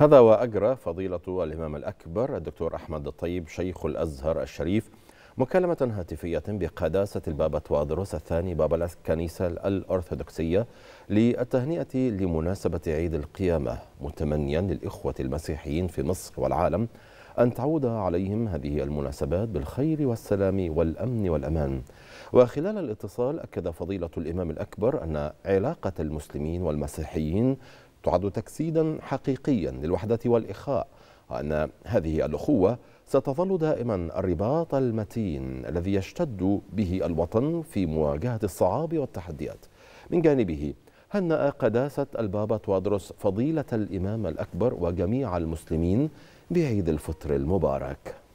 هذا وأجرى فضيلة الإمام الأكبر الدكتور أحمد الطيب شيخ الأزهر الشريف مكالمة هاتفية بقداسة البابا توادروس الثاني بابا الكنيسة الأرثوذكسية للتهنئة لمناسبة عيد القيامة متمنيا للإخوة المسيحيين في مصر والعالم أن تعود عليهم هذه المناسبات بالخير والسلام والأمن والأمان وخلال الاتصال أكد فضيلة الإمام الأكبر أن علاقة المسلمين والمسيحيين تعد تجسيدا حقيقيا للوحدة والإخاء وأن هذه الأخوة ستظل دائما الرباط المتين الذي يشتد به الوطن في مواجهة الصعاب والتحديات من جانبه هنأ قداسة البابا توادرس فضيلة الإمام الأكبر وجميع المسلمين بعيد الفطر المبارك